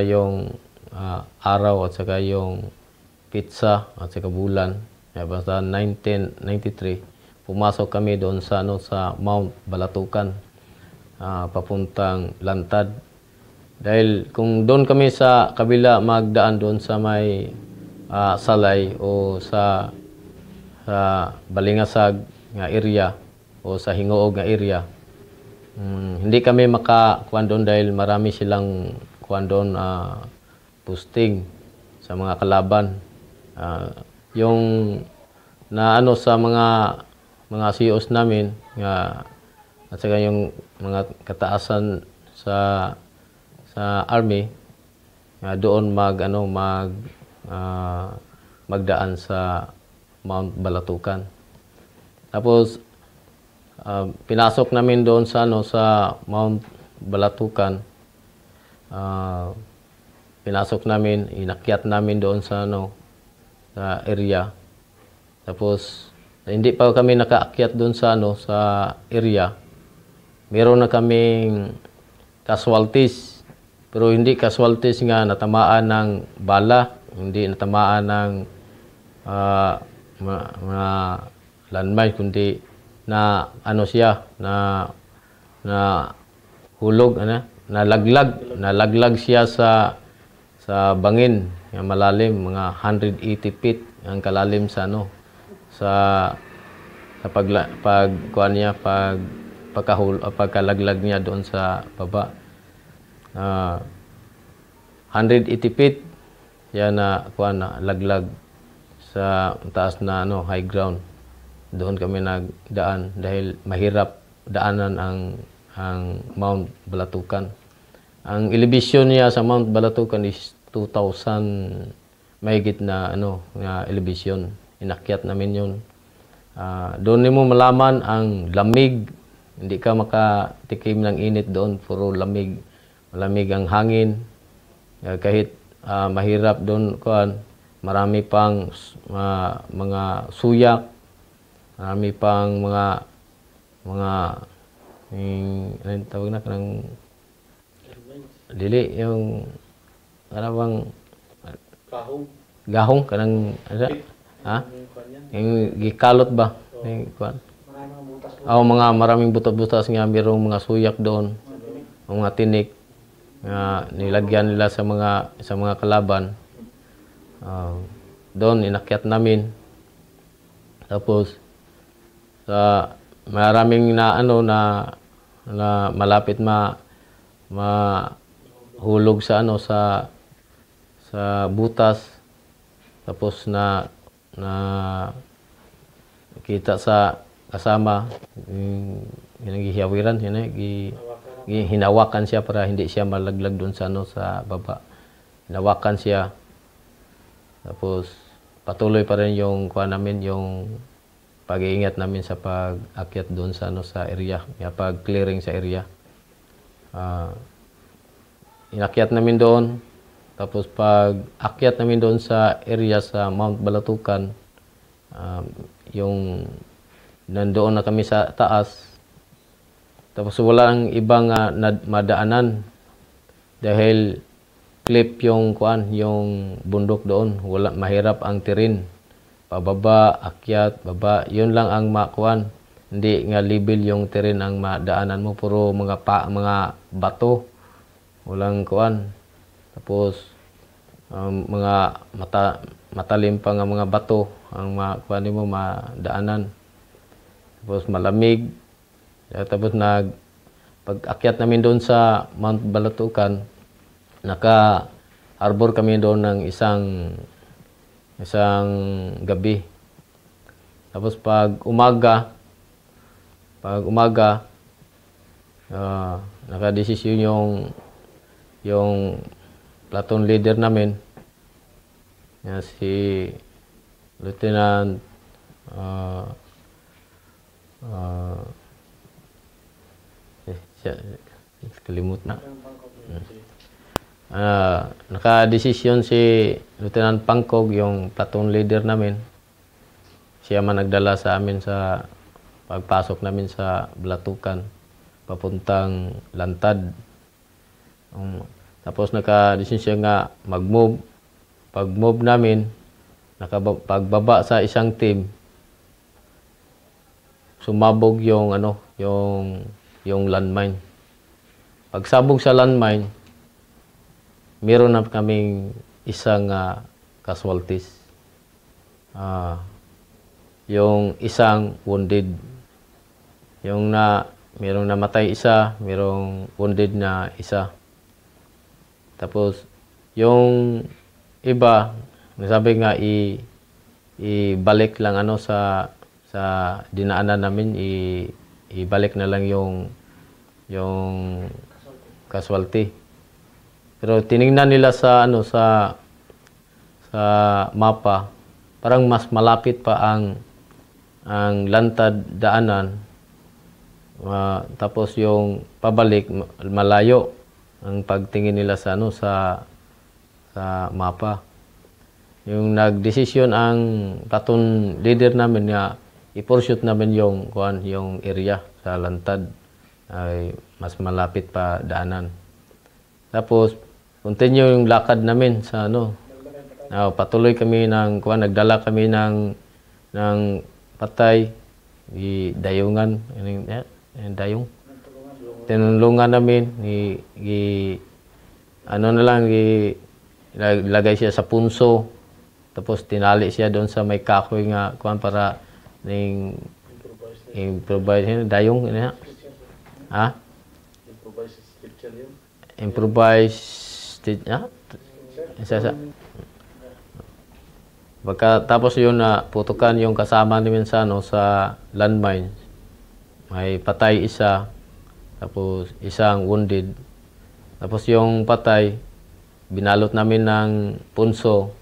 yung uh, araw at saka yung pizza at saka bulan. Yeah, basta 1993, pumasok kami doon sa, ano, sa Mount Balatukan, uh, papuntang Lantad. Dahil kung doon kami sa kabila magdaan doon sa may uh, Salay o sa, sa Balingasag nga area o sa Hingoog nga area, um, hindi kami makakuan doon dahil marami silang kuan doon uh, ah, posting sa mga kalaban. Uh, yung na ano sa mga mga CEOs namin nga at saka yung mga kataasan sa sa army nga doon mag ano mag uh, magdaan sa Mount Balatukan. Tapos uh, pinasok namin doon sa ano sa Mount Balatukan uh, pinasok namin, inakyat namin doon sa ano, sa area. Tapos hindi pa kami nakaakyat doon sa ano sa area. Meron na kaming casualties pero hindi casualties nga natamaan ng bala, hindi natamaan ng uh, mga, mga landmine kundi na ano siya na na hulog ano nalaglag nalaglag siya sa sa bangin na malalim mga 180 feet ang kalalim sa ano sa sa pag pag kuan niya pag pagkahul ah, pagkalaglag niya doon sa baba uh, 180 feet yan na kuan na laglag sa taas na ano high ground doon kami nagdaan dahil mahirap daanan ang ang Mount Balatukan. Ang elevation niya sa Mount Balatukan is 2,000 mayigit na ano na elevation. Inakyat namin yun. Uh, doon mo malaman ang lamig. Hindi ka makatikim ng init doon. Puro lamig. Malamig ang hangin. Uh, kahit uh, mahirap doon, kuan, marami pang uh, mga suyak, marami pang mga mga yung ano tawag na kanang dili yung kanang gahong gahong kanang ano ha yung gikalot ba oh. yung kwan aw oh, mga maraming butas-butas nga mayroong mga suyak doon o mga tinik na nilagyan nila sa mga sa mga kalaban uh, doon inakyat namin tapos sa maraming na ano na na malapit ma mahulog sa ano sa sa butas tapos na na kita sa kasama hinagihiyawiran yun eh gi, hinawakan siya para hindi siya malaglag doon sa ano sa baba hinawakan siya tapos patuloy pa rin yung kuha namin yung pag-iingat namin sa pag-akyat doon sa ano sa area, ya pag clearing sa area. Uh, inakyat namin doon. Tapos pag akyat namin doon sa area sa Mount Balatukan, um, yung nandoon na kami sa taas. Tapos walang ibang uh, madaanan dahil clip yung kuan, yung bundok doon, wala mahirap ang terrain pababa, akyat, baba. Yun lang ang makuan. Hindi nga libil yung terrain ang madaanan mo. Puro mga, pa, mga bato. Walang kuan. Tapos, um, mga mata, matalim pa nga mga bato ang makuan mo, madaanan. Tapos malamig. Tapos nag pag akyat namin doon sa Mount Balatukan, naka-arbor kami doon ng isang isang gabi. Tapos pag umaga, pag umaga, uh, nakadesisyon yung yung platoon leader namin na si Lieutenant uh, uh, eh, siya, kalimut na. Hmm uh, ah, naka nakadesisyon si Lieutenant Pangkog, yung platoon leader namin. Siya man nagdala sa amin sa pagpasok namin sa Blatukan, papuntang Lantad. Um, tapos nakadesisyon nga mag-move. Pag-move namin, nakapagbaba sa isang team, sumabog yung ano, yung yung landmine. Pagsabog sa landmine, meron na kaming isang uh, casualties. Uh, yung isang wounded. Yung na merong namatay isa, merong wounded na isa. Tapos yung iba, nasabi nga i ibalik lang ano sa sa dinaanan namin i ibalik na lang yung yung casualty. casualty. Pero tinignan nila sa ano sa sa mapa, parang mas malapit pa ang ang lantad daanan. Uh, tapos yung pabalik malayo ang pagtingin nila sa ano sa sa mapa. Yung nagdesisyon ang platoon leader namin na i-pursuit namin yung kuan yung area sa lantad ay mas malapit pa daanan. Tapos continue yung lakad namin sa ano. Uh, patuloy kami ng kuan nagdala kami ng ng patay ni dayungan ano yung eh, dayung. tinulungan namin ni gi ano na lang gi lagay siya sa punso tapos tinali siya doon sa may kahoy nga kuan para ning improvise eh, ano yun, dayong ina ha scripture improvise Stage, ah? ha? Isa sa... Baka tapos yun na putukan yung kasama ni Mensano sa landmine. May patay isa, tapos isang wounded. Tapos yung patay, binalot namin ng punso.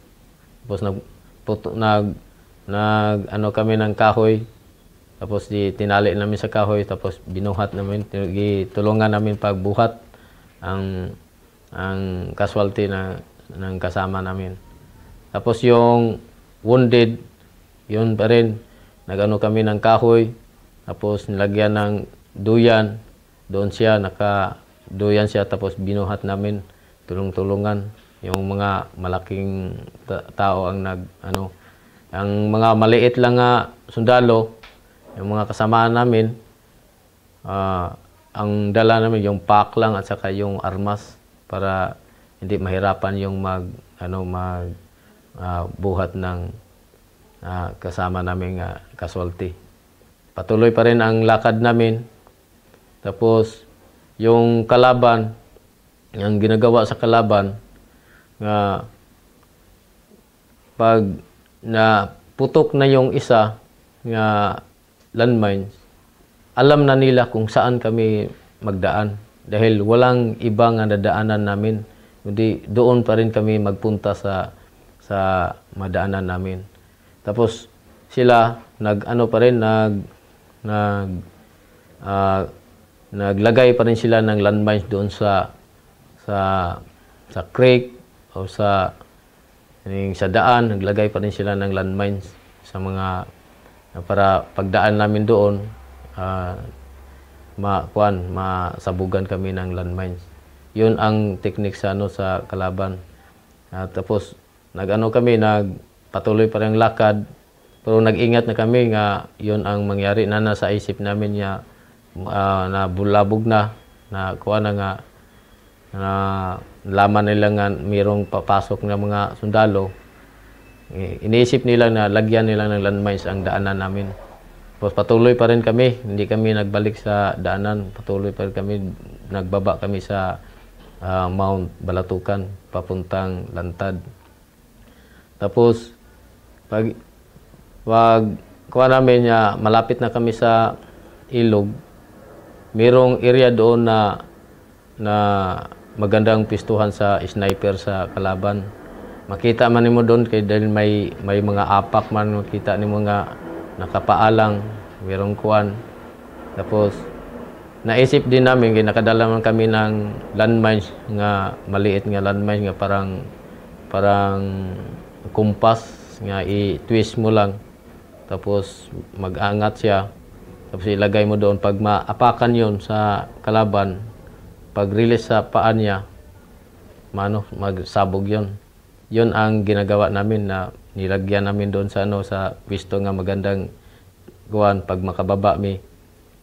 Tapos nag, puto, nag, nag ano kami ng kahoy. Tapos di, tinali namin sa kahoy, tapos binuhat namin, tulungan namin pagbuhat ang ang casualty na ng kasama namin. Tapos yung wounded, yun pa rin. Nagano kami ng kahoy, tapos nilagyan ng duyan. Doon siya, naka-duyan siya, tapos binuhat namin. Tulong-tulungan. Yung mga malaking ta tao ang nag, ano, ang mga maliit lang nga sundalo, yung mga kasama namin, uh, ang dala namin yung pack lang at saka yung armas para hindi mahirapan yung mag ano mag uh, buhat ng uh, kasama naming uh, ah, casualty. Patuloy pa rin ang lakad namin. Tapos yung kalaban, ang ginagawa sa kalaban nga uh, pag na putok na yung isa na landmines, alam na nila kung saan kami magdaan dahil walang ibang ang namin kundi doon pa rin kami magpunta sa sa madaanan namin. Tapos sila nag ano pa rin nag nag uh, naglagay pa rin sila ng landmines doon sa sa sa creek o sa yung, sa daan naglagay pa rin sila ng landmines sa mga para pagdaan namin doon uh, ma kuan masabugan kami ng landmines. Yun ang technique sa ano sa kalaban. Uh, tapos nagano kami nagpatuloy pa rin lakad pero nag-ingat na kami nga yun ang mangyari na nasa isip namin niya uh, na bulabog na na kuan na nga na laman nila nga mayroong papasok ng mga sundalo. Eh, iniisip nila na lagyan nila ng landmines ang daanan namin. Tapos patuloy pa rin kami, hindi kami nagbalik sa daanan, patuloy pa rin kami, nagbaba kami sa uh, Mount Balatukan, papuntang Lantad. Tapos, pag, pag kuha namin, uh, malapit na kami sa ilog, mayroong area doon na, na magandang pistuhan sa sniper sa kalaban. Makita man nimo doon kay dahil may may mga apak man makita nimo nga nakapaalang, merong kuan. Tapos, naisip din namin, nakadala man kami ng landmines nga, maliit nga landmines nga parang, parang kumpas nga i-twist mo lang. Tapos, mag-angat siya. Tapos ilagay mo doon pag maapakan yon sa kalaban, pag release sa paa niya, mano, magsabog yon. Yon ang ginagawa namin na nilagyan namin doon sa ano sa pwesto nga magandang kuan pag makababa mi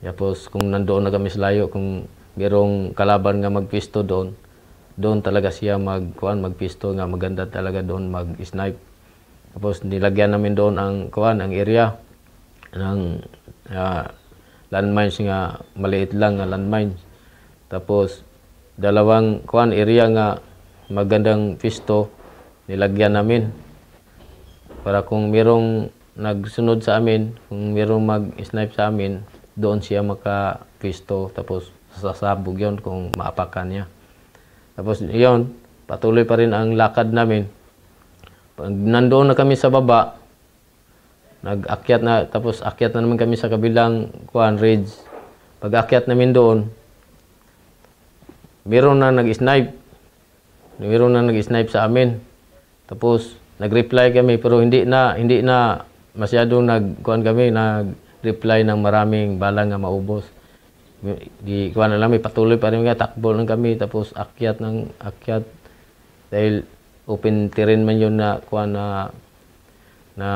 tapos kung nandoon na kami sa layo kung merong kalaban nga magpisto doon doon talaga siya mag magkuan magpisto nga maganda talaga doon mag snipe tapos nilagyan namin doon ang kuan ang area ng uh, landmines nga maliit lang nga landmines tapos dalawang kuan area nga magandang pisto nilagyan namin para kung merong nagsunod sa amin, kung merong mag-snipe sa amin, doon siya makapisto tapos sasabog yon kung maapakan niya. Tapos yon patuloy pa rin ang lakad namin. Pag nandoon na kami sa baba, nag-akyat na, tapos akyat na naman kami sa kabilang kuan ridge. Pag akyat namin doon, meron na nag-snipe. Meron na nag-snipe sa amin. Tapos, nagreply kami pero hindi na hindi na masyadong nagkuan kami nagreply reply ng maraming bala nga maubos. Di kuan na lang may patuloy pa rin nga takbo lang kami tapos akyat ng akyat dahil open terrain man yun na kuan na na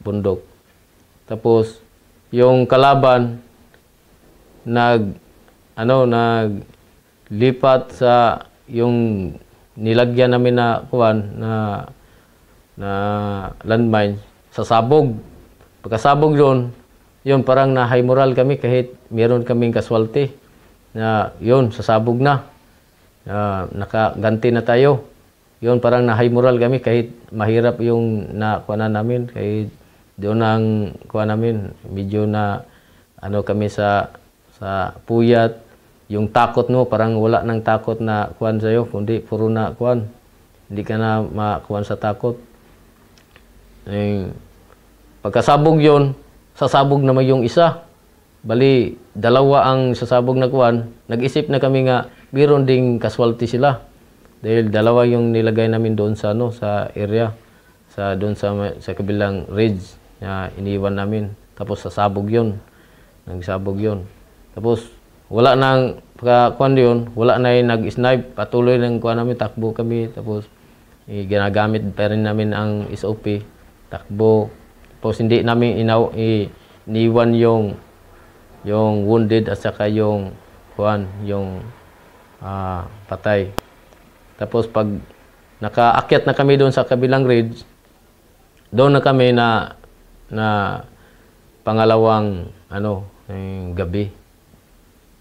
bundok. Tapos yung kalaban nag ano nag lipat sa yung nilagyan namin na kuan na na landmine sa sabog. Pagkasabog yon, yon parang na high moral kami kahit meron kaming kaswalte na yun, sasabog na. Uh, nakaganti na tayo. Yon parang na high moral kami kahit mahirap yung na kuha namin kahit doon ang kuha namin medyo na ano kami sa sa puyat yung takot no parang wala nang takot na kuan sa iyo kundi puro na kuan hindi ka na makuan sa takot eh, pagkasabog yon sasabog na may yung isa. Bali, dalawa ang sasabog na kuwan. Nag-isip na kami nga, meron ding casualty sila. Dahil dalawa yung nilagay namin doon sa, ano, sa area. Sa, doon sa, sa kabilang ridge na iniwan namin. Tapos sasabog yon Nagsabog yon Tapos, wala nang kuwan yun, wala na yung nag-snipe. Patuloy ng kuwan namin, takbo kami. Tapos, eh, ginagamit pa rin namin ang SOP takbo. Tapos hindi namin inaw i, iniwan yung yung wounded at saka yung kuan yung uh, patay. Tapos pag nakaakyat na kami doon sa kabilang ridge, doon na kami na na pangalawang ano, yung gabi.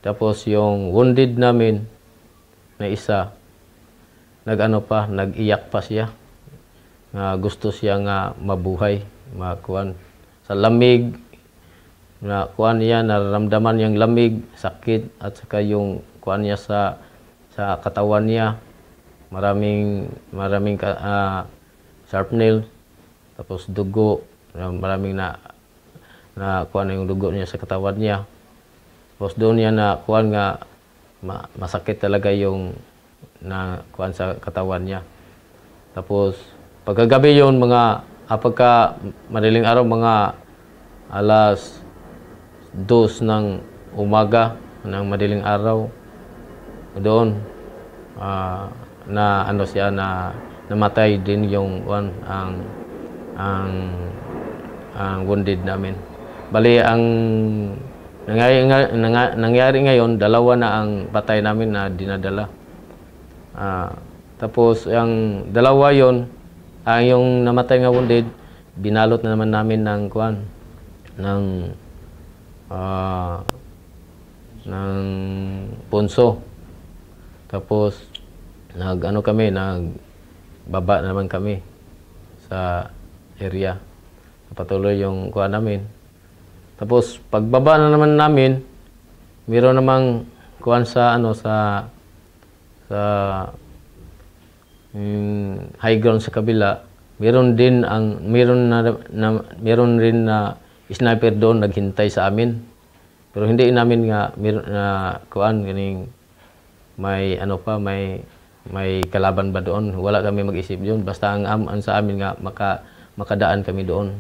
Tapos yung wounded namin na isa, nagano pa, nagiyak pa siya nga gusto siya nga mabuhay, makuan sa lamig na kuan niya nararamdaman yung lamig, sakit at saka yung kuan niya sa sa katawan niya maraming maraming uh, sharp nail tapos dugo maraming na na kuan yung dugo niya sa katawan niya tapos doon niya na kuan nga ma, masakit talaga yung na kuan sa katawan niya tapos Pagkagabi yon mga ah, pagka madaling araw mga alas 2 ng umaga ng madaling araw doon uh, na ano siya na namatay din yung one ang ang ang wounded namin. Bali ang nangyari, nangyari ngayon dalawa na ang patay namin na dinadala. Uh, tapos ang dalawa yon Ah, yung namatay nga wounded, binalot na naman namin ng kuan ng uh, ng punso. Tapos nag ano kami, nag baba naman kami sa area. Patuloy yung kuan namin. Tapos pagbaba na naman namin, meron namang kuan sa ano sa sa um, high ground sa kabila, meron din ang meron na, na meron rin na sniper doon naghintay sa amin. Pero hindi namin nga meron na kuan ganing may ano pa may may kalaban ba doon. Wala kami mag-isip doon. Basta ang, ang sa amin nga maka, makadaan kami doon.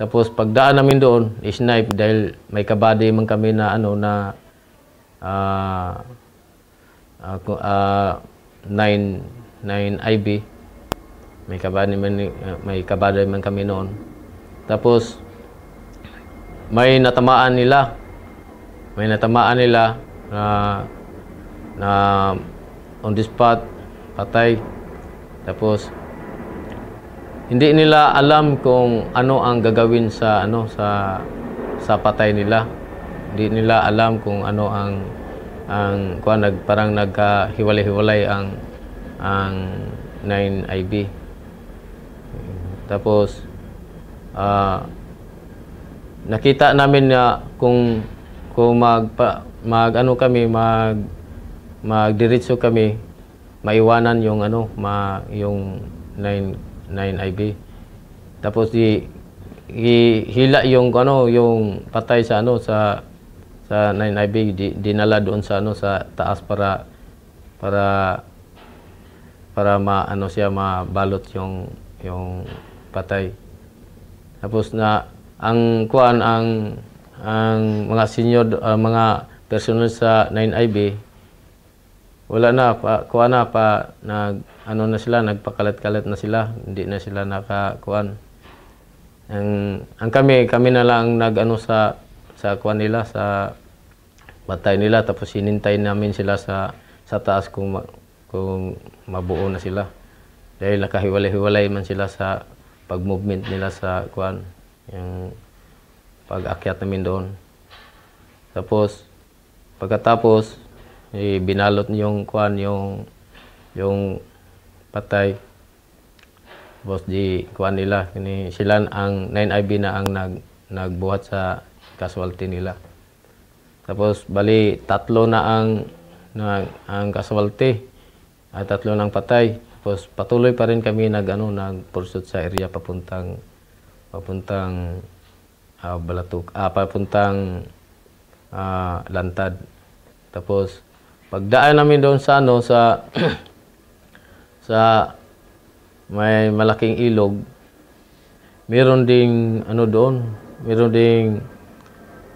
Tapos pagdaan namin doon, snipe dahil may kabady man kami na ano na uh, uh, uh, nine 9 IB. May kabani man, may kabady man kami noon. Tapos, may natamaan nila. May natamaan nila na, na on the spot, patay. Tapos, hindi nila alam kung ano ang gagawin sa ano sa sa patay nila. Hindi nila alam kung ano ang ang kuan nag parang nagkahiwalay-hiwalay ang ang 9IB. Tapos, uh, nakita namin na kung kung magpa, mag ano kami mag magdiretso kami maiwanan yung ano ma yung 9 9IB tapos di hila yung ano yung patay sa ano sa sa 9IB di, dinala doon sa ano sa taas para para para maano siya mabalot yung yung patay. Tapos na ang kuan ang ang mga senior uh, mga personal sa 9IB wala na pa kuan na pa nag ano na sila nagpakalat-kalat na sila hindi na sila nakakuan ang ang kami kami na lang nagano sa sa kuan nila sa batay nila tapos hinintay namin sila sa sa taas kung kung mabuo na sila. Dahil nakahiwalay-hiwalay man sila sa pag-movement nila sa kuan, yung pag-akyat namin doon. Tapos, pagkatapos, eh, binalot yung kuan, yung, yung patay. Tapos di kuan nila, kini sila ang 9IB na ang nag nagbuhat sa casualty nila. Tapos bali tatlo na ang na, ang casualty ay tatlo nang patay. Tapos patuloy pa rin kami nag ano nag pursuit sa area papuntang papuntang uh, Balatok, ah, papuntang uh, Lantad. Tapos pagdaan namin doon sa ano sa sa may malaking ilog. Meron ding ano doon, meron ding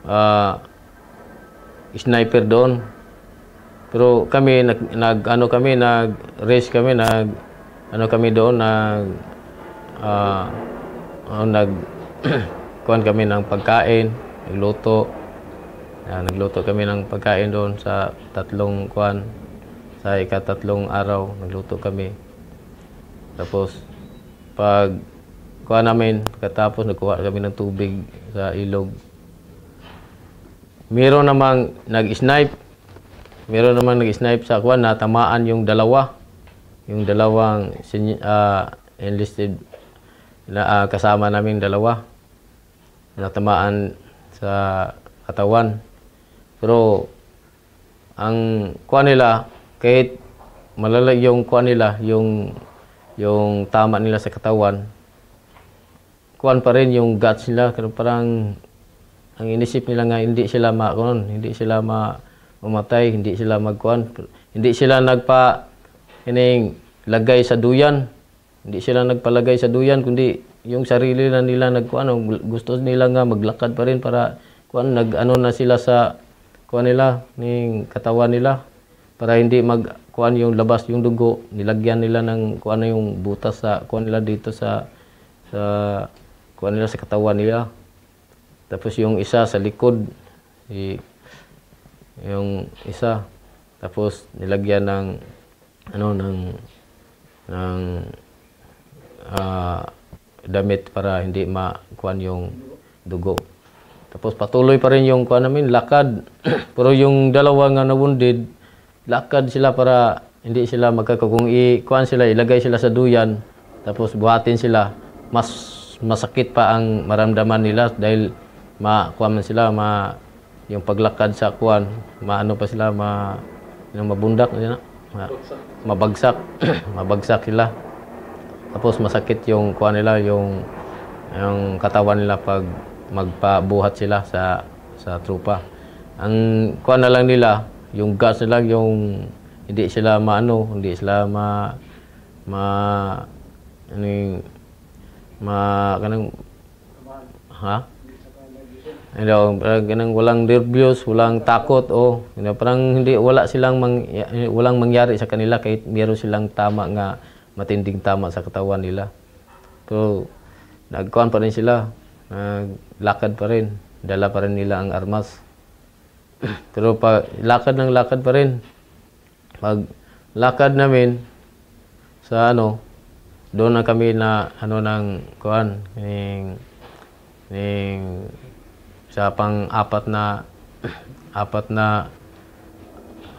uh, sniper doon. Pero kami nag, nag ano kami nag race kami nag ano kami doon nag uh, uh, nag kuan kami ng pagkain, nagluto. Uh, nagluto kami ng pagkain doon sa tatlong kuan sa ikatatlong araw nagluto kami. Tapos pag kuha namin, katapos nagkuha kami ng tubig sa ilog. Meron namang nag-snipe meron naman nag-snipe sa kwan, natamaan yung dalawa. Yung dalawang uh, enlisted na uh, kasama namin dalawa. Natamaan sa katawan. Pero ang kwan nila, kahit malalag yung kwan nila, yung yung tama nila sa katawan, kuan pa rin yung guts nila. Pero parang ang inisip nila nga hindi sila ma, kunon, hindi sila ma mamatay, hindi sila magkuan, hindi sila nagpa ining lagay sa duyan. Hindi sila nagpalagay sa duyan kundi yung sarili na nila nagkuan gusto nila nga maglakad pa rin para kuan nag ano na sila sa kuan nila ning katawan nila para hindi mag kuan yung labas yung dugo nilagyan nila ng kuan yung butas sa kuan nila dito sa sa kuan nila sa katawan nila tapos yung isa sa likod si yung isa tapos nilagyan ng ano ng ng uh, damit para hindi makuan yung dugo. Tapos patuloy pa rin yung kuan namin lakad. Pero yung dalawa nga na-wounded, lakad sila para hindi sila magkakakung i-kuan sila, ilagay sila sa duyan, tapos buhatin sila. Mas masakit pa ang maramdaman nila dahil makuan man sila, ma yung paglakad sa kuan, maano pa sila, ma, yung mabundak, yun na, mabagsak, mabagsak sila. Tapos masakit yung kuan nila, yung, yung katawan nila pag magpabuhat sila sa sa trupa. Ang kuan na lang nila, yung gas na lang, yung hindi sila maano, hindi sila ma ma ano yung, ma kanang ha? You know, ganang walang nervyos, walang takot o oh. you know, parang hindi wala silang mang, walang mangyari sa kanila kahit meron silang tama nga matinding tama sa katawan nila. So nagkuan pa rin sila, naglakad pa rin, dala pa rin nila ang armas. Pero pa lakad ng lakad pa rin. Pag lakad namin sa ano, doon na kami na ano ng kuan, ning ning sa pang-apat na apat na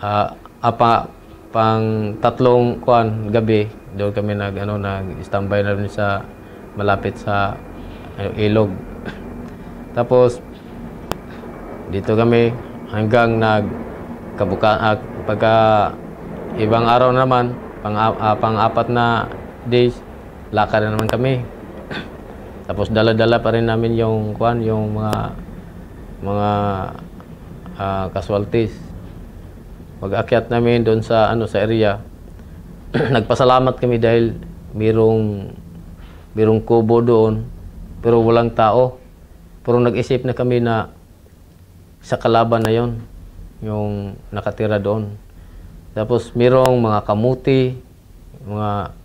uh, apa pang tatlong kuan gabi doon kami nag ano nag standby na rin sa malapit sa ano, ilog tapos dito kami hanggang nag kabuka uh, ah, pagka ibang araw naman pang uh, pang apat na days lakad na naman kami tapos dala-dala pa rin namin yung kuan yung mga mga uh, casualties. Pag-akyat namin doon sa ano sa area, nagpasalamat kami dahil mayroong mayroong kubo doon pero walang tao. Pero nag-isip na kami na sa kalaban na yon yung nakatira doon. Tapos mayroong mga kamuti, mga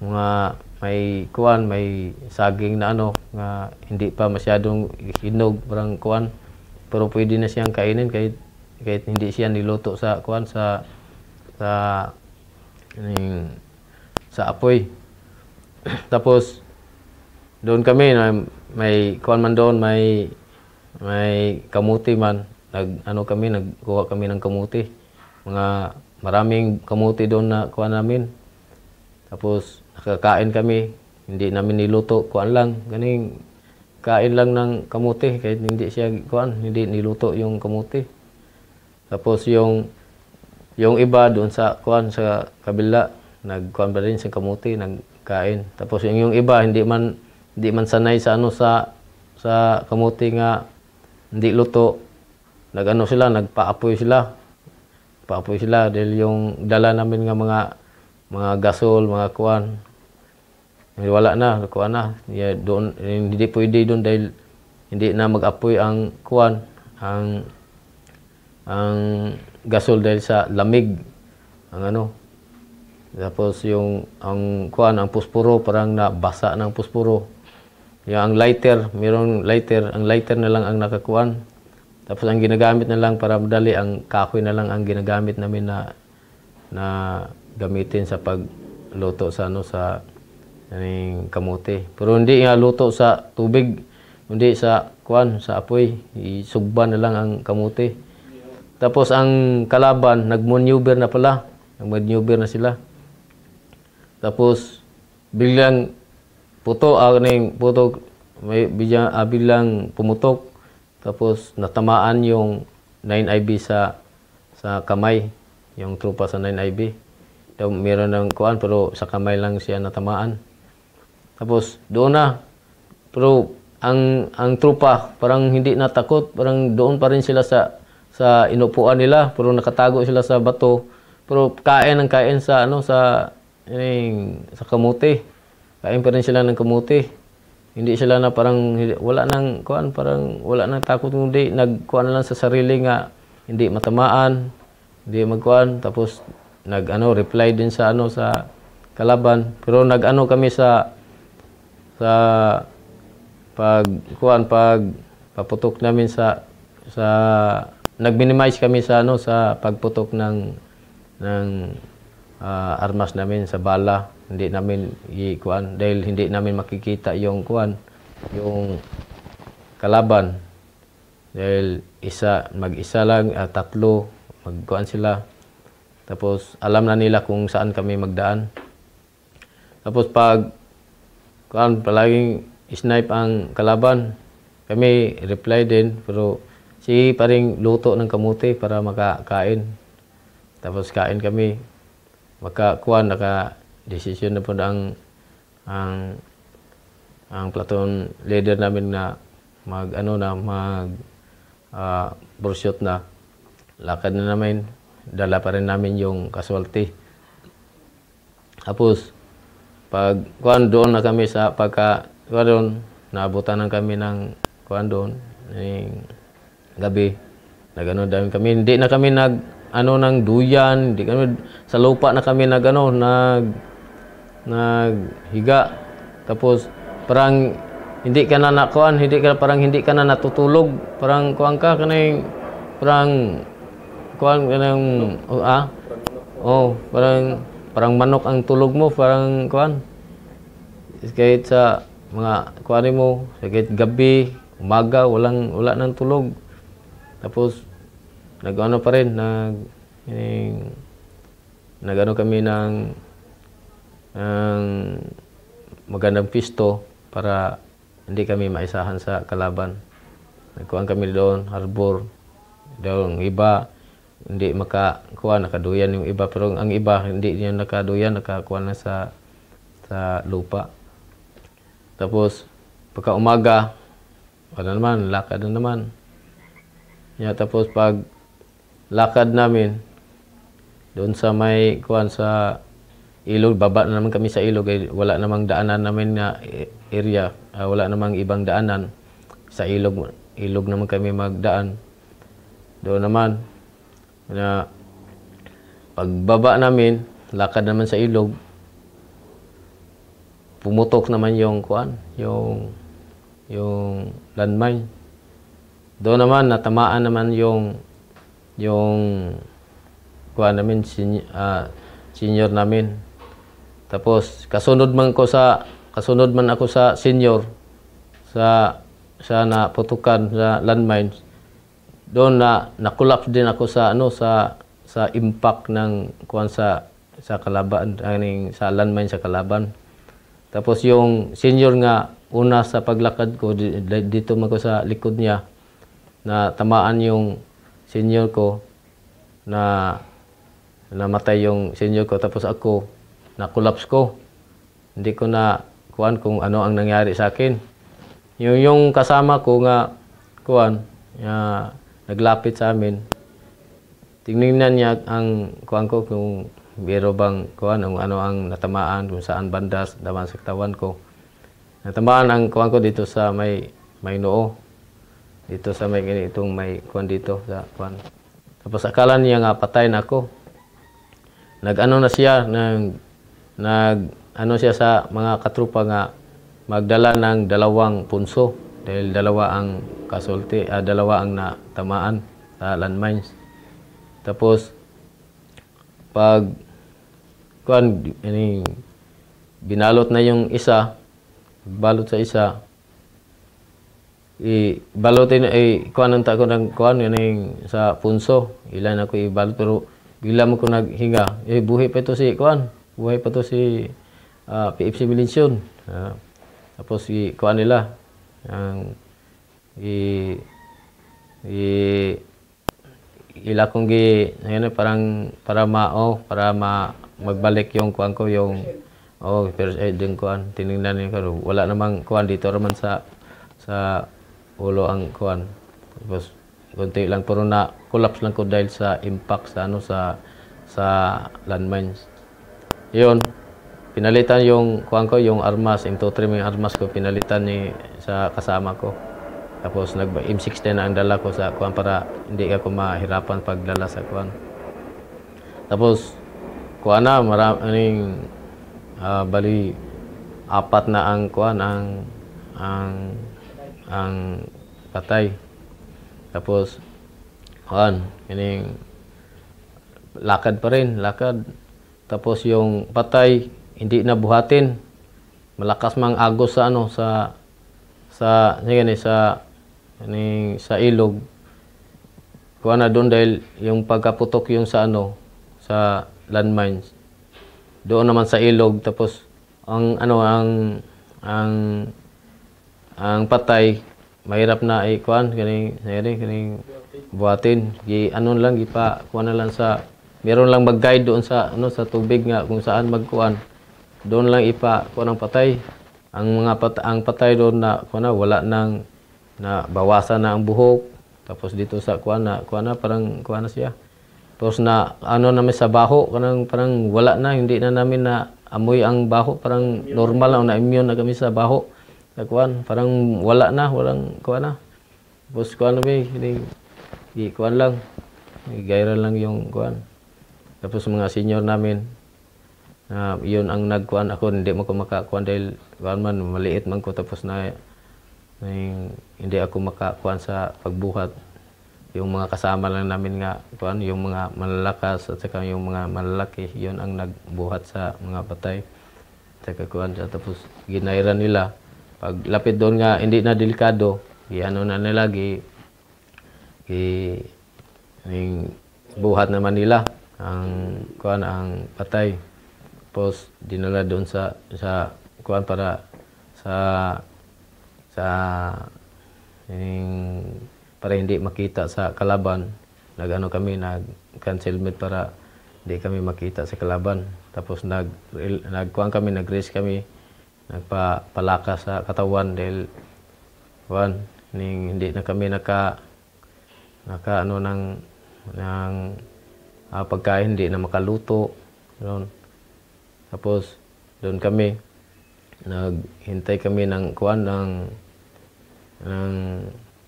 mga may kuan, may saging na ano, nga hindi pa masyadong hinog, parang kuan pero pwede na siyang kainin kahit kahit hindi siya niluto sa kuan sa sa ano yung, sa apoy. Tapos doon kami na may kuan man doon may may kamuti man nag ano kami nagkuha kami ng kamuti. Mga maraming kamuti doon na kuan namin. Tapos nakakain kami, hindi namin niluto, kuan lang, ganing kain lang ng kamuti kahit hindi siya kuan, hindi niluto yung kamuti. Tapos yung yung iba doon sa kuan sa kabila, nagkuan pa rin sa kamuti, nagkain. Tapos yung yung iba hindi man hindi man sanay sa ano sa sa kamuti nga hindi luto. Nagano sila, nagpaapoy sila. Paapoy sila dahil yung dala namin nga mga mga gasol, mga kuan, may wala na, kuan na. Yeah, doon, hindi pwede doon dahil hindi na mag-apoy ang kuan, ang ang gasol dahil sa lamig ang ano. Tapos yung ang kuan, ang puspuro parang nabasa ng puspuro. Yung ang lighter, mayroong lighter, ang lighter na lang ang nakakuan. Tapos ang ginagamit na lang para madali ang kahoy na lang ang ginagamit namin na na gamitin sa pagluto sa ano sa Aning kamote. Pero hindi nga luto sa tubig, hindi sa kuan, sa apoy. Isugban na lang ang kamote. Tapos ang kalaban, nagmaneuver na pala. Nagmaneuver na sila. Tapos, biglang puto, ah, aning puto, may biglang, ah, biglang pumutok. Tapos, natamaan yung 9IB sa sa kamay, yung tropa sa 9IB. Daw meron ng kuan pero sa kamay lang siya natamaan. Tapos, doon na. Pero, ang ang trupa parang hindi natakot, parang doon pa rin sila sa sa inupuan nila, pero nakatago sila sa bato. Pero kain ang kain sa ano sa yung, sa kamote. Kain pa rin sila ng kamote. Hindi sila na parang wala nang kuan, parang wala nang takot kundi nagkuan lang sa sarili nga hindi matamaan, hindi magkuan tapos nag ano reply din sa ano sa kalaban. Pero nag ano kami sa sa pag kuan pag paputok namin sa sa nagminimize kami sa ano sa pagputok ng ng uh, armas namin sa bala hindi namin ikuan dahil hindi namin makikita yung kuan yung kalaban dahil isa mag-isa lang uh, tatlo magkuan sila tapos alam na nila kung saan kami magdaan tapos pag kuan palaging snipe ang kalaban. Kami reply din pero si paring luto ng kamuti para makakain. Tapos kain kami. Makakuan naka decision na po ang ang ang platoon leader namin na mag ano na mag uh, na lakad na namin dala pa rin namin yung casualty tapos pag kuan doon na kami sa pagka kuan doon naabutan ng kami ng kuan doon ning gabi na nagano dami kami hindi na kami nag ano ng duyan hindi kami sa lupa na kami nagano nag ano, nag higa tapos parang hindi ka na nakuan hindi ka parang hindi ka na natutulog parang kuan ka kanay parang kuan kanang oh, ah oh parang parang manok ang tulog mo, parang kuan. Kahit sa mga kuan mo, kahit gabi, umaga, walang wala nang tulog. Tapos nagano pa rin nag yung, nagano kami ng ang magandang pisto para hindi kami maisahan sa kalaban. Nagkuhan kami doon, harbor, doon iba, hindi makakuha nakaduyan yung iba pero ang iba hindi niya nakaduyan nakakuha na sa sa lupa tapos pagka umaga wala naman lakad na naman yeah, tapos pag lakad namin doon sa may kuan sa ilog baba na naman kami sa ilog eh, wala namang daanan namin na area uh, wala namang ibang daanan sa ilog ilog naman kami magdaan doon naman na pagbaba namin, lakad naman sa ilog, pumutok naman yung kuan, yung yung landmine. Doon naman natamaan naman yung yung kuan namin senior, uh, ah, senior namin. Tapos kasunod man ko sa kasunod man ako sa senior sa sa na putukan sa landmines doon na na-collapse din ako sa ano sa sa impact ng kuan sa sa kalaban aning sa landmine sa kalaban. Tapos yung senior nga una sa paglakad ko dito man ko sa likod niya na tamaan yung senior ko na namatay yung senior ko tapos ako na collapse ko. Hindi ko na kuan kung ano ang nangyari sa akin. Yung yung kasama ko nga kuan uh, ah, naglapit sa amin. Tinignan niya ang kuan ko kung biro bang kuan kung ano ang natamaan kung saan bandas daman sa katawan ko. Natamaan ang kuan ko dito sa may may noo. Dito sa may itong may kuan dito sa kuan. Tapos akala niya nga patay ako. Nagano na siya nag nag ano siya sa mga katrupa nga magdala ng dalawang punso dahil dalawa ang kasulti, ah, dalawa ang na tamaan sa landmines. Tapos, pag kuan, any binalot na yung isa, balot sa isa, i balutin ay kuan unta ko nang kuan yani sa punso ilan ako ibalot pero bigla mo ko naghinga eh buhi pa ito si kuan buhay pa to si uh, ah, PFC Bilinsyon uh, ah, tapos si kuan nila ang i i ila kong gi ayun parang para mao oh, para ma magbalik yung kuan ko yung oh pero aid eh, din kuan tiningnan niya ko wala namang kuan dito naman sa sa ulo ang kuan tapos konti lang pero na collapse lang ko dahil sa impact sa ano sa sa landmines yun pinalitan yung kuan ko yung armas M23 yung armas ko pinalitan ni sa kasama ko tapos nag m 16 na ang dala ko sa kuan para hindi ako mahirapan pagdala sa kuan. Tapos kuan na maraming ano uh, ah, bali apat na ang kuan ang ang ang patay. Tapos kuan ining lakad pa rin, lakad. Tapos yung patay hindi na buhatin. Malakas mang agos sa ano sa sa sige ni sa Aning sa ilog. Kuha na doon dahil yung pagkaputok yung sa ano, sa landmines. Doon naman sa ilog tapos ang ano ang ang ang patay mahirap na ay kuan kani sayari kani buhatin gi ano lang gi pa na lang sa meron lang mag-guide doon sa ano sa tubig nga kung saan magkuan doon lang ipa kuan ang patay ang mga pat ang patay doon na kuan na wala nang na bawasan na ang buhok. Tapos dito sa kuha na, kuha na parang kuha na siya. Tapos na ano namin sa baho, parang, parang wala na, hindi na namin na amoy ang baho, parang normal na, na-immune na kami sa baho. Sa kuhan, parang wala na, walang kuha na. Tapos kuha na may, kuhan lang, gaira lang yung kuhan. Tapos mga senior namin, na uh, yun ang nagkuhan ako, hindi mo ko makakuhan dahil kuhan man, maliit man ko, tapos na yung, hindi ako makakuan sa pagbuhat. Yung mga kasama lang namin nga, kuan, yung mga malalakas at saka yung mga malalaki, yun ang nagbuhat sa mga patay. saka kuan sa Tapos ginairan nila. Pag lapit doon nga, hindi na delikado. Iano na nila, gi, gi, yung buhat naman nila ang kuan ang patay. Tapos dinala doon sa sa kuan para sa sa yung, para hindi makita sa kalaban. Nagano kami nag-cancel meet para hindi kami makita sa kalaban. Tapos nag nagkuan kami, nag-race kami, nagpapalaka sa katawan dahil wan ning hindi na kami naka naka ano nang nang uh, pagkain hindi na makaluto. Doon. Tapos doon kami naghintay kami ng kuan ng ng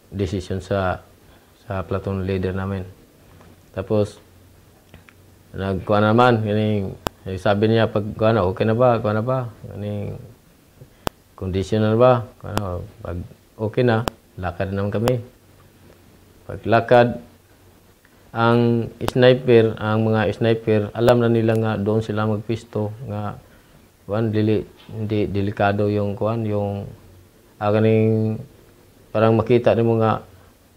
decision sa sa platoon leader namin. Tapos nagkuha naman kaning sabi niya pag kuha okay na ba? Kuha na ba? Kaning conditional ba? Kuha pag okay na, lakad naman kami. Paglakad, ang sniper, ang mga sniper, alam na nila nga doon sila magpisto nga one dili hindi delikado yung kuan yung aganing ah, Parang makita nimo nga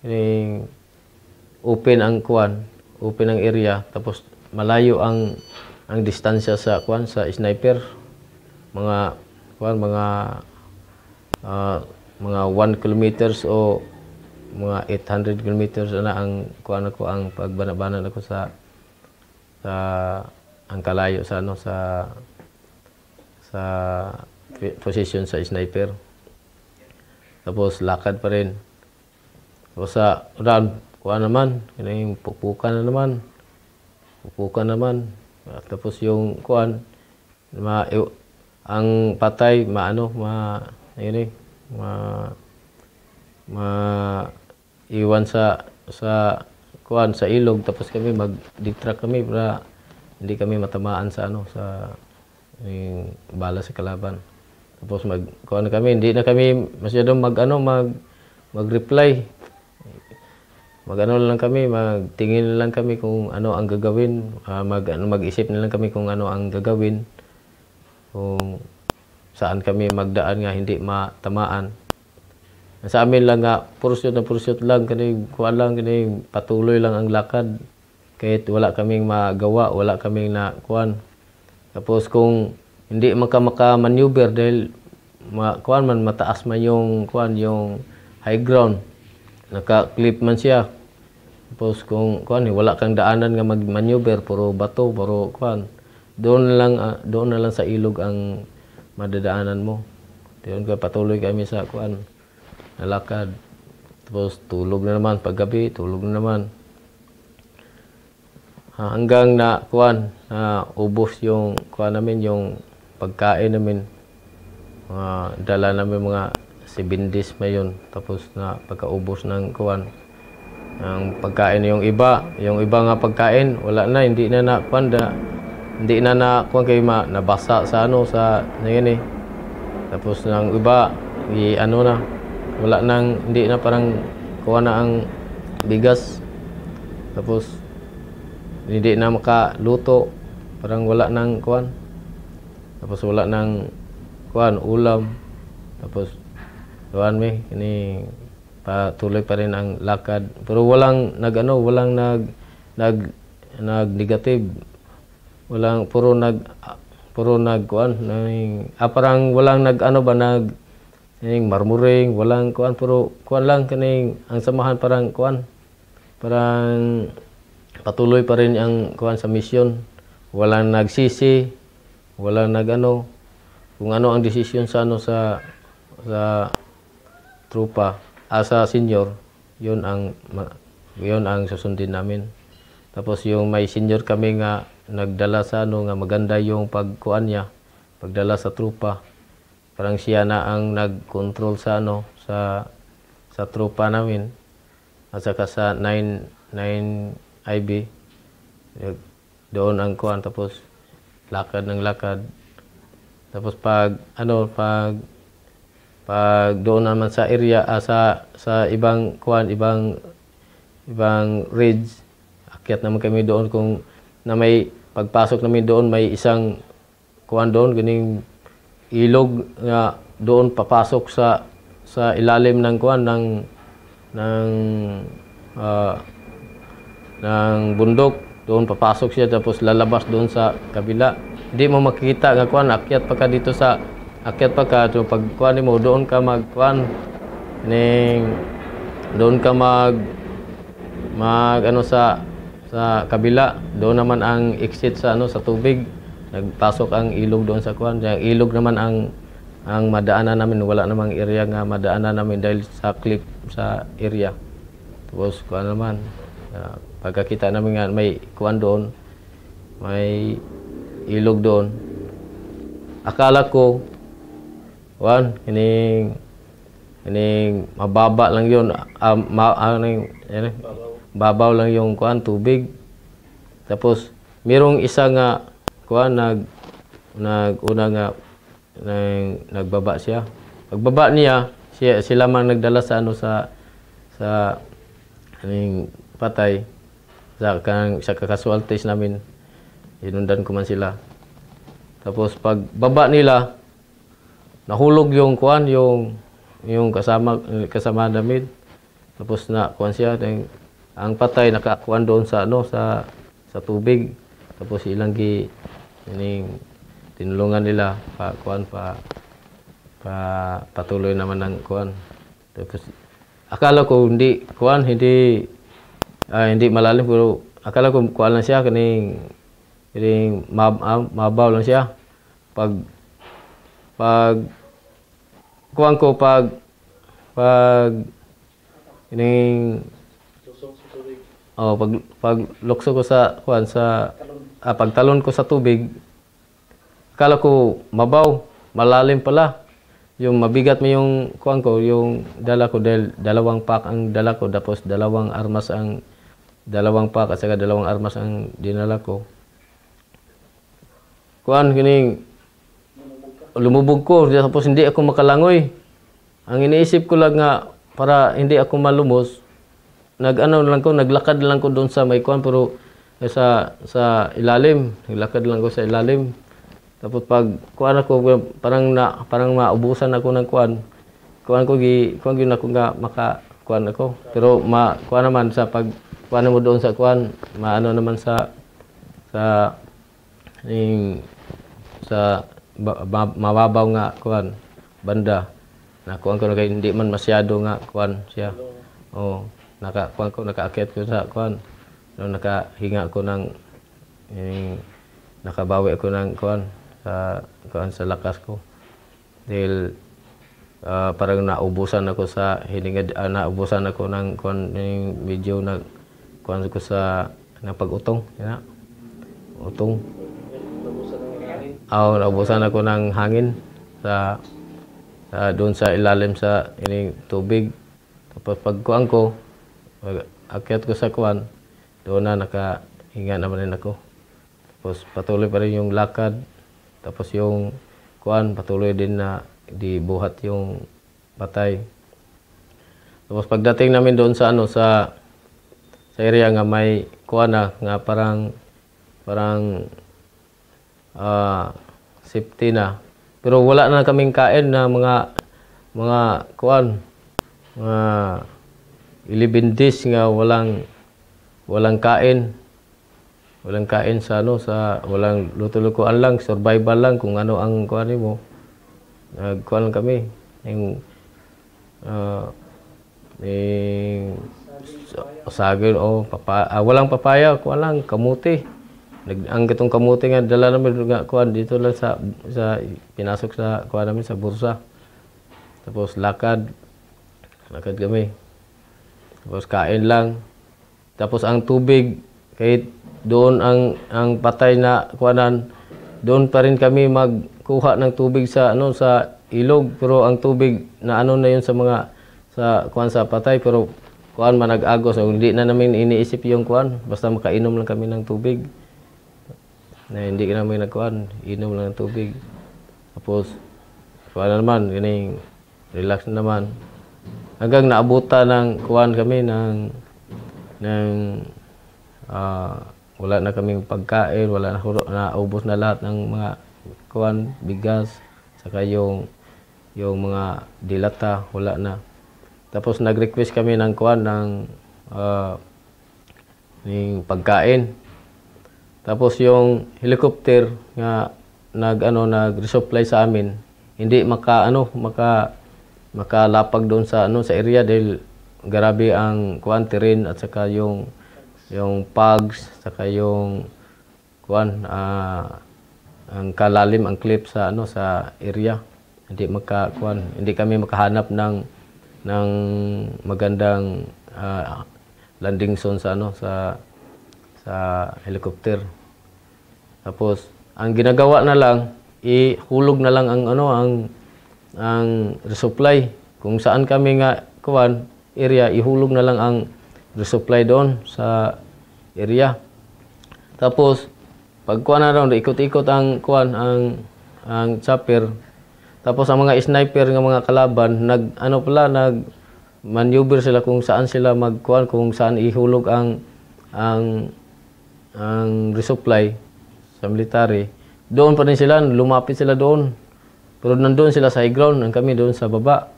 ining open ang kuan, open ang area tapos malayo ang ang distansya sa kuan sa sniper mga kuan mga uh, mga 1 kilometers o mga 800 kilometers na ang kuan ko ang pagbanabana bana nako sa sa ang kalayo sa ano sa sa position sa sniper. Tapos lakad pa rin. Tapos sa round, kuha naman. Yung pupukan na naman. Pupukan naman. Tapos yung kuan, ma, ang patay, maano, ma, ayun eh, ma, ma, iwan sa, sa, kuan, sa ilog. Tapos kami, mag-detract kami para hindi kami matamaan sa ano, sa, yung bala sa kalaban. Tapos mag kuan kami, hindi na kami masyadong mag ano mag mag-reply. Magano lang kami, magtingin lang kami kung ano ang gagawin, uh, mag ano mag-isip na lang kami kung ano ang gagawin. Kung saan kami magdaan nga hindi matamaan. Sa amin lang nga, pursuit na pursuit lang, kani kuan lang, kani patuloy lang ang lakad. Kahit wala kaming magawa, wala kaming na kuan. Tapos kung hindi man ka maka-maneuver dahil kuan man mataas man yung kuan yung high ground naka-clip man siya tapos kung kuan eh, wala kang daanan nga mag-maneuver puro bato puro kuan doon lang uh, doon na lang sa ilog ang madadaanan mo doon ka patuloy kami sa kuan nalakad tapos tulog na naman paggabi tulog na naman ha, ah, hanggang na kuan na ubos yung kuan namin yung pagkain namin mga dala namin mga si Bindis mayon tapos na pagkaubos ng kuwan ang pagkain yung iba yung iba nga pagkain wala na hindi na na panda hindi na na kuwan kay ma nabasa sa ano sa ngayon eh tapos ng iba i ano na wala nang hindi na parang kuha na ang bigas tapos hindi na makaluto parang wala nang kuan tapos wala nang kuan ulam. Tapos kuan mi ini patuloy pa rin ang lakad. Pero walang nagano, walang nag nag nag negative. Walang puro nag puro nag kuan ning ah, parang walang nag ano ba nag ning marmuring, walang kuan puro kuan lang kaning ang samahan parang kuan. Parang patuloy pa rin ang kuan sa misyon. Walang nagsisi, wala nagano kung ano ang desisyon sa ano sa sa trupa asa ah, senior yun ang yun ang susundin namin tapos yung may senior kami nga nagdala sa ano nga maganda yung pagkuan niya pagdala sa trupa parang siya na ang nag-control sa ano sa sa trupa namin at saka sa 9 9 IB doon ang kuan tapos lakad ng lakad. Tapos pag ano pag pag doon naman sa area ah, sa sa ibang kuan ibang ibang ridge akyat naman kami doon kung na may pagpasok namin doon may isang kuan doon ganing ilog na doon papasok sa sa ilalim ng kuan ng ng uh, ng bundok doon papasok siya tapos lalabas doon sa kabila. Hindi mo makikita nga kuan akyat pa ka dito sa akyat pa ka so pag kuan mo doon ka magkuan ning doon ka mag mag ano sa sa kabila doon naman ang exit sa ano sa tubig nagpasok ang ilog doon sa kuan yung ilog naman ang ang madaanan namin wala namang area nga madaanan namin dahil sa clip sa area tapos kuan naman uh, Pagkakita namin nga may kuwan doon, may ilog doon. Akala ko, kuwan, ining, ining mababa lang yun, uh, ma, ah, ano yung, ano, babaw lang yung kuwan, tubig. Tapos, merong isa nga, kuwan, nag, nag, una nga, nang nagbaba siya. Pagbaba niya, siya, sila man nagdala sa ano sa sa aning patay sa, kang, sa kakasualties namin, inundan ko man sila. Tapos pag baba nila, nahulog yung kuan, yung, yung kasama, kasama namin. Tapos na kuan siya, yung, ang patay nakakuan doon sa ano sa sa tubig tapos ilang gi ining tinulungan nila pa kuan pa pa patuloy naman ang kuan tapos akala ko hindi kuan hindi uh, hindi malalim pero akala ko kuan lang siya kaning kaning mab uh, mabaw lang siya pag pag kuan ko pag pag kaning oh pag pag lukso ko sa kuan sa ah, pagtalon ko sa tubig akala ko mabaw malalim pala yung mabigat mo yung kuan ko yung dala ko dahil dalawang pack ang dala ko tapos dalawang armas ang dalawang pack at saka dalawang armas ang dinala ko. Kuan kining lumubog ko tapos hindi ako makalangoy. Ang iniisip ko lang nga para hindi ako malumos, nagano lang ko, naglakad lang ko doon sa may kuan pero eh, sa sa ilalim, naglakad lang ko sa ilalim. Tapos pag kuan ako parang na parang maubusan ako ng kuan. Kuan ko gi kuan gi na ko nga maka kuan ako. Pero ma kuan naman sa pag paano mo doon sa kwan, maano naman sa sa ning sa ba, ma, mababaw nga kwan banda na kuan ko kay hindi man masyado nga kwan siya. Oh, naka kuan ko nakaakyat ko sa kwan. No nakahinga ko nang ning nakabawi ko nang kuan sa kuan sa lakas ko. Dahil uh, parang naubusan ako sa hininga uh, naubusan ako nang kuan ning video na kuan ko sa na pagutong na. Utong. Aw, naubusan ako ng hangin sa uh, doon sa ilalim sa ining tubig. Tapos pagkuan ko, pag akyat ko sa kuan, doon na naka hinga naman rin ako. Tapos patuloy pa rin yung lakad. Tapos yung kuan, patuloy din na dibuhat yung patay. Tapos pagdating namin doon sa ano sa sa area nga may kuana nga parang parang uh, safety na. Pero wala na kaming kain na mga mga kuan mga uh, days nga walang walang kain. Walang kain sa ano sa walang luto lang, survival lang kung ano ang kuan mo. Nagkuan kami ng uh, ah, ng Sagir, o oh, papa, ah, walang papaya, kuha lang, kamuti. Nag, ang gitong kamuti nga, dala namin nga, kuha, dito lang sa, sa, pinasok sa, kuha namin sa bursa. Tapos lakad, lakad kami. Tapos kain lang. Tapos ang tubig, kay doon ang, ang patay na kuanan, doon pa rin kami magkuha ng tubig sa ano sa ilog pero ang tubig na ano na yun sa mga sa kuan sa patay pero kuan man nag-agos so, hindi na namin iniisip yung kuan basta makainom lang kami ng tubig na hindi na namin nagkuan inom lang ng tubig tapos wala naman kining relax na naman hanggang naabutan ng kuan kami ng ng uh, wala na kaming pagkain wala na naubos na lahat ng mga kuan bigas saka yung yung mga dilata wala na tapos nag-request kami ng kuan ng uh, ah, ng pagkain. Tapos yung helicopter nga nag ano nag-resupply sa amin, hindi maka ano maka makalapag doon sa ano sa area dahil grabe ang kuan terrain at saka yung yung pugs saka yung kuan uh, ah, ang kalalim ang clip sa ano sa area hindi maka kuan hindi kami makahanap ng ng magandang uh, landing zone sa ano sa sa helicopter. Tapos ang ginagawa na lang ihulog na lang ang ano ang ang resupply kung saan kami nga kuan area ihulog na lang ang resupply doon sa area. Tapos pag na raw ikot-ikot ang kuan ang ang chopper tapos ang mga sniper ng mga kalaban, nag ano pala nag maneuver sila kung saan sila magkuan kung saan ihulog ang ang ang resupply sa military. Doon pa rin sila, lumapit sila doon. Pero nandoon sila sa high ground, ang kami doon sa baba.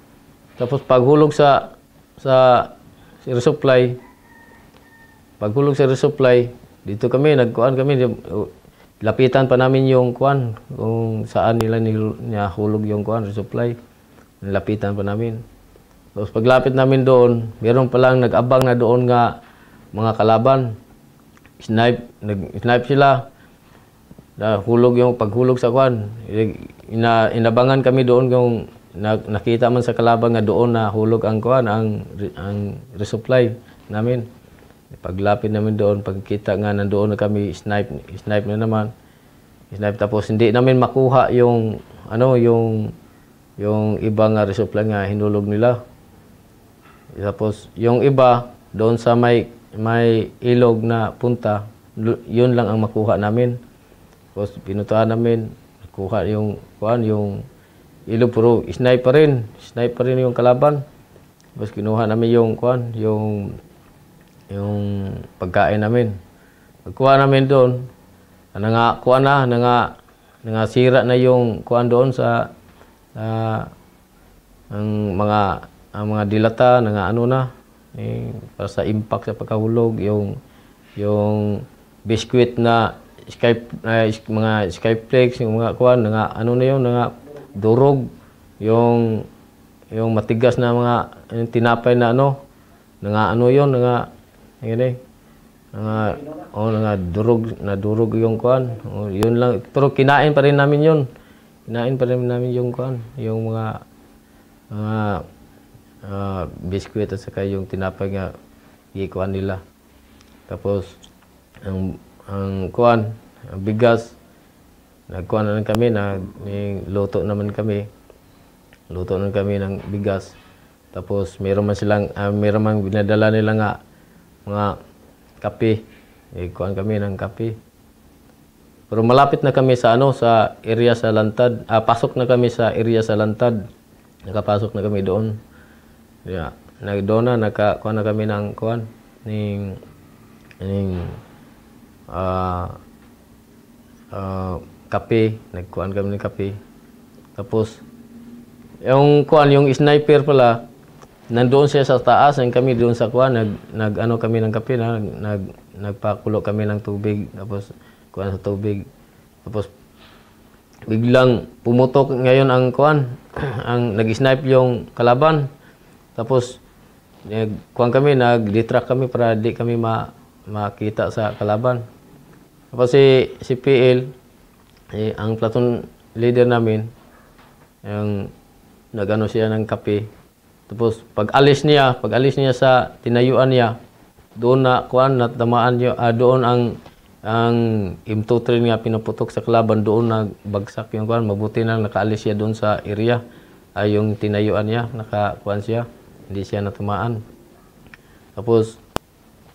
Tapos paghulog sa sa resupply, paghulog sa resupply, dito kami nagkuan kami Lapitan pa namin yung kwan kung saan nila nilahulog yung kwan resupply. Lapitan pa namin. Tapos paglapit namin doon, meron palang nag-abang na doon nga mga kalaban. Snipe, nag-snipe sila. Nahulog yung paghulog sa kwan. Ina, inabangan kami doon kung na, nakita man sa kalaban nga doon na hulog ang kwan, ang, ang resupply namin. Paglapit namin doon, pagkita nga nandoon na kami, snipe, snipe na naman. Snipe tapos hindi namin makuha yung ano yung yung ibang nga resupply nga hinulog nila. Tapos yung iba doon sa may may ilog na punta, yun lang ang makuha namin. Tapos pinutuan namin, kuha yung kuan yung ilog pero sniper rin, sniper rin yung kalaban. Tapos kinuha namin yung kuan, yung yung pagkain namin. Pagkuha namin doon, nga kuha na, nanga, nangasira na yung kuan doon sa uh, ang mga ang mga dilata, nga ano na eh, para sa impact sa pagkahulog yung yung biscuit na sky uh, eh, mga Skyplex yung mga kuan nga ano na yun nga durog yung yung matigas na mga yung tinapay na ano nga ano yun nga ngayon Nga, eh. oh, nga durog, nadurog yung kuan. Oh, yun lang. Pero kinain pa rin namin yun. Kinain pa rin namin yung kuan. Yung mga, mga uh, biskwit at saka yung tinapay nga ikuan nila. Tapos, ang, ang kuan, ang bigas, nagkuan na lang kami, na, luto naman kami. Luto naman kami ng bigas. Tapos, meron man silang, uh, meron man binadala nila nga mga kape. Eh, kuhaan kami ng kape. Pero malapit na kami sa ano sa area sa Lantad. Ah, pasok na kami sa area sa Lantad. Nakapasok na kami doon. Yeah. Nagdoon na naka kuhaan na kami ng kuan ning ning ah uh, uh, kape, nagkuhaan kami ng kape. Tapos yung kuan, yung sniper pala nandoon siya sa taas and kami doon sa kuha nag nag ano kami ng kape na nag nagpakulo kami ng tubig tapos kuha sa tubig tapos biglang pumutok ngayon ang kuan ang nag-snipe yung kalaban tapos nag eh, kuan kami nag-detract kami para di kami ma makita sa kalaban tapos si si PL eh, ang platoon leader namin yung nagano siya ng kape tapos pag alis niya, pag alis niya sa tinayuan niya, doon na kuan natamaan niya, ah, doon ang ang M23 nga pinaputok sa kalaban doon na bagsak yung kuan mabuti na nakaalis siya doon sa area ay ah, yung tinayuan niya nakakuan siya hindi siya natamaan tapos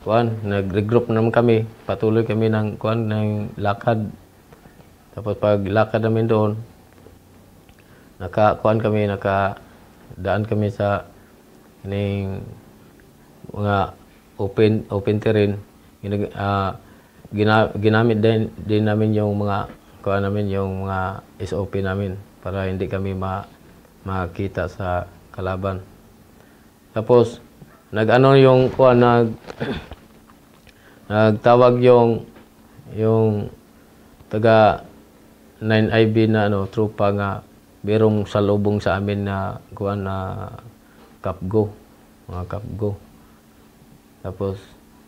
kuan nag-regroup naman kami patuloy kami ng kuan ng lakad tapos pag lakad namin doon nakakuan kami naka daan kami sa ning mga open open terrain Ginag, uh, gina, ginamit din, din namin yung mga kuha namin yung mga SOP namin para hindi kami ma, makita sa kalaban. Tapos nagano yung kuha nag nagtawag yung yung taga 9IB na ano, tropa nga merong salubong sa amin na kuan na kapgo mga kapgo tapos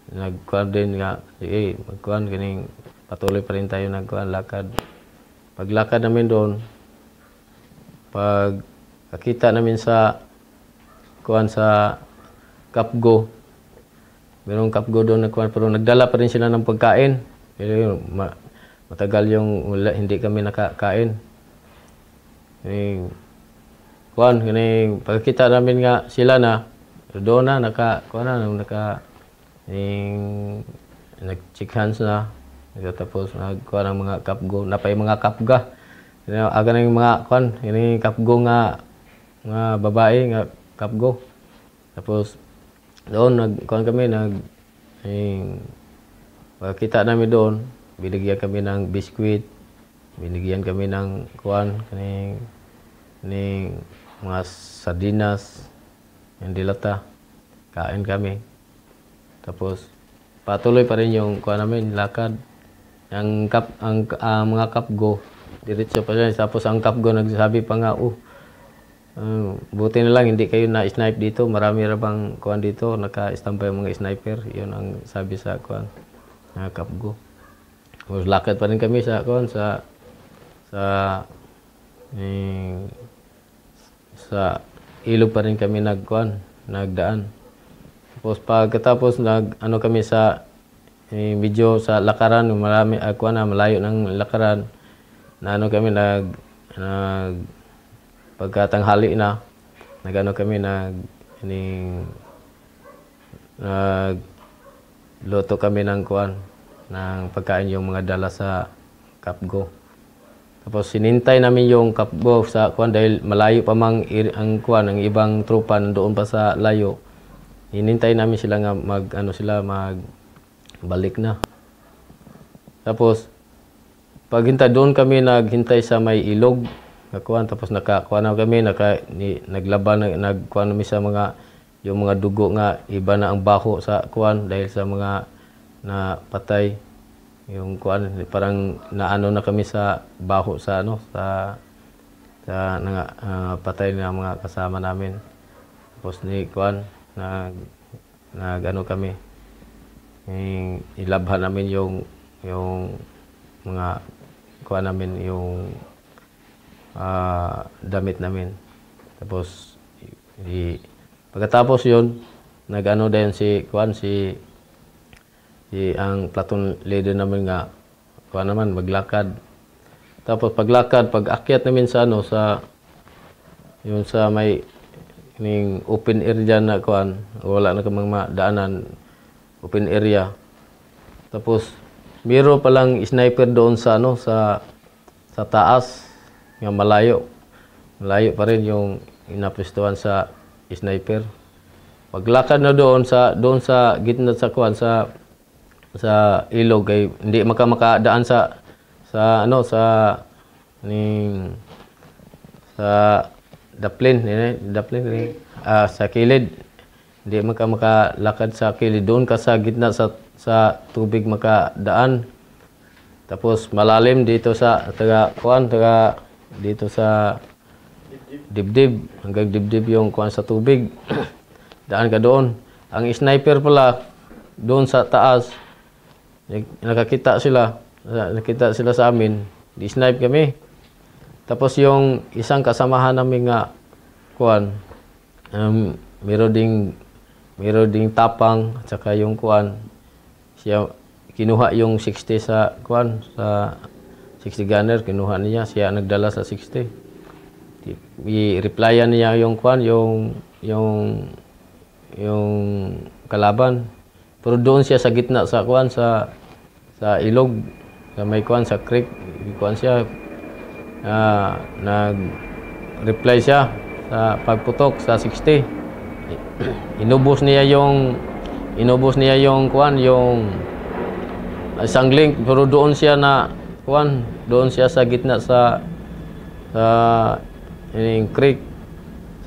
nagkuan din nga sige magkuan kining patuloy pa rin tayo nagkuan lakad paglakad namin doon pag nakita namin sa kuan sa kapgo merong kapgo doon nagkuan pero nagdala pa rin sila ng pagkain pero matagal yung hindi kami nakakain Kini, kuan, kini, pagkita namin nga sila na, doon na, naka, kuan na, naka, kini, nag-check hands na, nagtatapos, nagkuan ng mga kapgo, napay mga kapga. Kini, aga ning mga, kuan, ini kapgo nga, mga babae, nga kapgo. Tapos, doon, nagkuan kami, nag, kini, pagkita namin doon, binigyan kami ng biskwit binigyan kami ng kuan kaning ning mga sardinas yung dilata kain kami tapos patuloy pa rin yung kuan namin lakad ang kap ang uh, mga kapgo diretso pa rin tapos ang kapgo nagsabi pa nga oh um, buti na lang hindi kayo na-snipe dito marami ra bang kuan dito naka-standby mga sniper 'Yon ang sabi sa kuan uh, kapgo tapos lakad pa rin kami sa kuan sa sa eh, sa ilog pa rin kami nagkuan, nagdaan. Tapos pagkatapos nag ano kami sa eh, video sa lakaran, marami ako ah, na malayo ng lakaran na ano kami nag nag pagkatanghali na nagano kami nag ining nag luto kami ng kuan ng pagkain yung mga dala sa Kapgo. Tapos sinintay namin yung kapbo sa kuan dahil malayo pa mang ang kuan ng ibang trupa doon pa sa layo. Inintay namin sila nga mag ano sila mag balik na. Tapos paghinta doon kami naghintay sa may ilog nakuan tapos nakakuan na kami naka ni, naglaban nag, nagkuan namin sa mga yung mga dugo nga iba na ang baho sa kuan dahil sa mga na patay. Yung kuan, parang naano na kami sa baho sa ano, sa sa nga, uh, ah, patay ng mga kasama namin. Tapos ni kuan, nag nagano kami. Yung, ilabha namin yung yung mga kuan namin yung uh, damit namin. Tapos i, pagkatapos 'yon, nagano din si kuan si Si, ang platon leader namin nga, kuha naman, maglakad. Tapos paglakad, pag akyat namin sa ano, sa, yun sa may ning open area na kuan wala na kamang daanan open area tapos miro pa lang sniper doon sa ano sa sa taas nga malayo malayo pa rin yung inapistuhan sa sniper paglakad na doon sa doon sa gitna sa kuan sa sa ilog kay hindi maka makadaan sa sa ano sa ni sa the daplin ni daplin ni uh, sa kilid hindi maka makalakad sa kilid doon ka sa gitna sa sa tubig makadaan tapos malalim dito sa taga kuan taga dito sa dibdib hanggang dibdib yung kuan sa tubig daan ka doon ang sniper pala doon sa taas nakakita sila, nakita sila sa amin, di-snipe kami. Tapos yung isang kasamahan namin nga, kuan, um, meron ding, meron ding tapang, at saka yung kuan, siya, kinuha yung 60 sa kuan, sa 60 gunner, kinuha niya, siya nagdala sa 60. I-replyan niya yung kuan, yung, yung, yung kalaban. Pero doon siya sa gitna sa kuan, sa sa ilog sa may kuan sa creek kuan siya uh, nag reply siya sa pagputok sa 60 inubos niya yung inubos niya yung kuan yung isang link pero doon siya na kuan doon siya sa gitna sa sa ining creek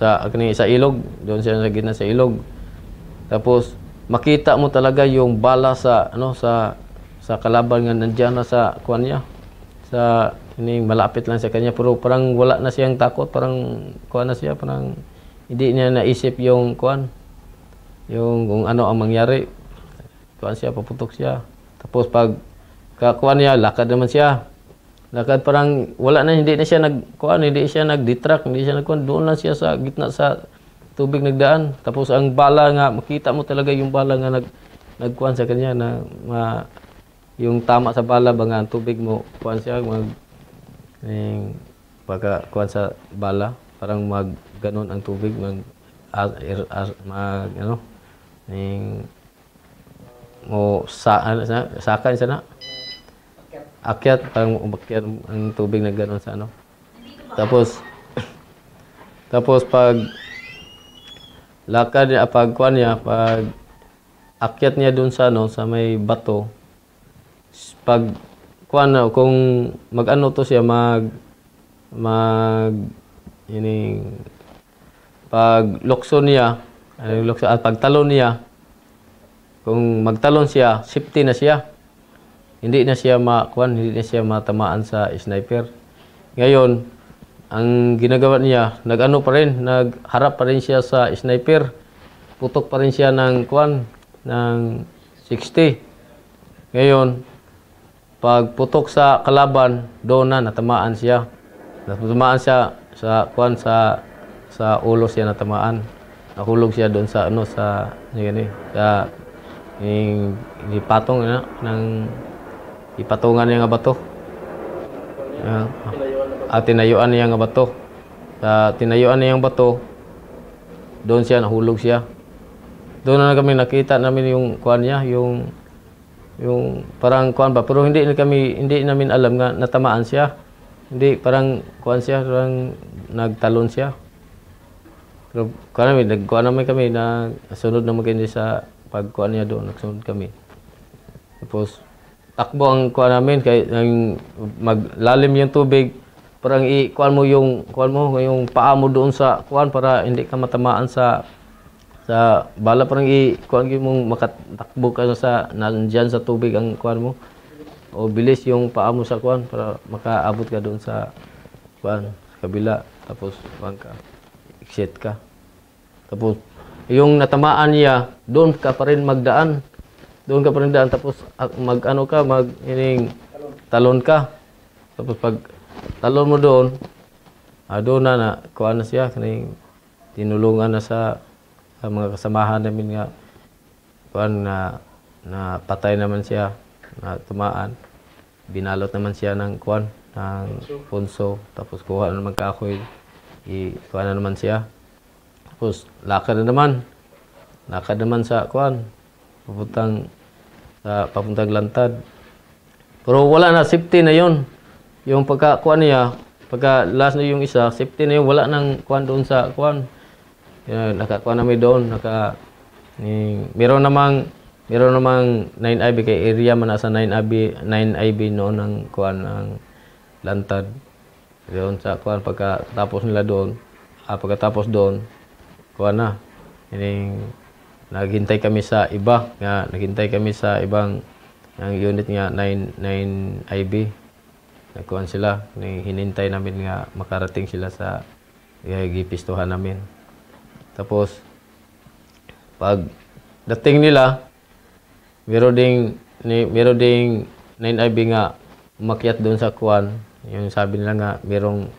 sa kani sa ilog doon siya sa gitna sa ilog tapos makita mo talaga yung bala sa ano sa sa kalaban nga nandiyan na sa kuan niya sa ini malapit lang sa kanya pero parang wala na siyang takot parang kuan na siya parang hindi niya naisip yung kuan yung kung ano ang mangyari kuan siya paputok siya tapos pag kakuan niya lakad naman siya lakad parang wala na hindi na siya nag kuan hindi siya nag-detract hindi siya nagkuan doon lang siya sa gitna sa tubig nagdaan tapos ang bala nga makita mo talaga yung bala nga nag nagkuan sa kanya na ma yung tama sa bala ba nga tubig mo kuan siya mag ning eh, pagka kuan sa bala parang mag ganon ang tubig mag ar, er, ar, mag ano ning eh, mo sa ano sa sakan sa na akyat parang umakyat ang tubig na ganon sa ano tapos tapos pag lakad niya pag kuan niya pag akyat niya dun sa ano sa may bato pag kuan na kung magano to siya mag mag ining eh, pag lokso niya anong lokso at ah, pagtalon niya kung magtalon siya safety na siya hindi na siya ma makuan hindi na siya matamaan sa sniper ngayon ang ginagawa niya nagano pa rin nagharap pa rin siya sa sniper putok pa rin siya ng kuan ng 60 ngayon pag putok sa kalaban, doon na natamaan siya. Natamaan siya sa kuan sa sa ulo siya natamaan. Nahulog siya doon sa ano sa gani eh, sa ing ipatong na ano, ng ipatungan niya nga bato. Uh, ano, ah, at tinayuan niya nga bato. Sa tinayuan niya nga bato, doon siya nahulog siya. Doon na kami nakita namin yung kuan niya, yung yung parang kuan ba pero hindi kami hindi namin alam nga natamaan siya. Hindi parang kuan siya, parang nagtalon siya. Pero kuan namin, nagkuan naman kami na sunod naman kami sa pagkuan niya doon, nagsunod kami. Tapos takbo ang kuan namin kay ang maglalim yung tubig parang i kuan mo yung kuan mo yung paa mo doon sa kuan para hindi ka matamaan sa sa bala parang i kuan gyud mong makatakbo ka sa nandiyan sa tubig ang kuan mo o bilis yung paamo sa kuan para makaabot ka doon sa kuan kabila tapos kuan ka exit ka tapos yung natamaan niya doon ka pa rin magdaan doon ka pa rin daan tapos ah, mag ano ka mag ining talon ka tapos pag talon mo doon ah, doon na na kuan na siya kaning tinulungan na sa uh, mga kasamahan namin nga kuan na na patay naman siya na tumaan binalot naman siya ng kuan ng punso tapos kuha na naman kakoy i kuha na naman siya tapos lakad na naman lakad naman sa kuan papuntang sa papuntang lantad pero wala na safety na yon yung pagka kuan niya pagka last na yung isa safety na yun wala nang kuan doon sa kuan yun, nakakuha namin doon, naka, ni, meron namang, meron namang 9IB kay area man nasa 9IB, 9IB noon ang kuan ang lantad. Doon sa kuan pagkatapos nila doon, ah, pagkatapos doon, kuan na. Ining naghintay kami sa iba nga naghintay kami sa ibang ang unit nga 9 9 IB nagkuhan sila hinintay namin nga makarating sila sa eh, gipistuhan namin tapos, pag dating nila, meron ding, meron ding 9IB nga umakyat doon sa kuan. Yung sabi nila nga, merong,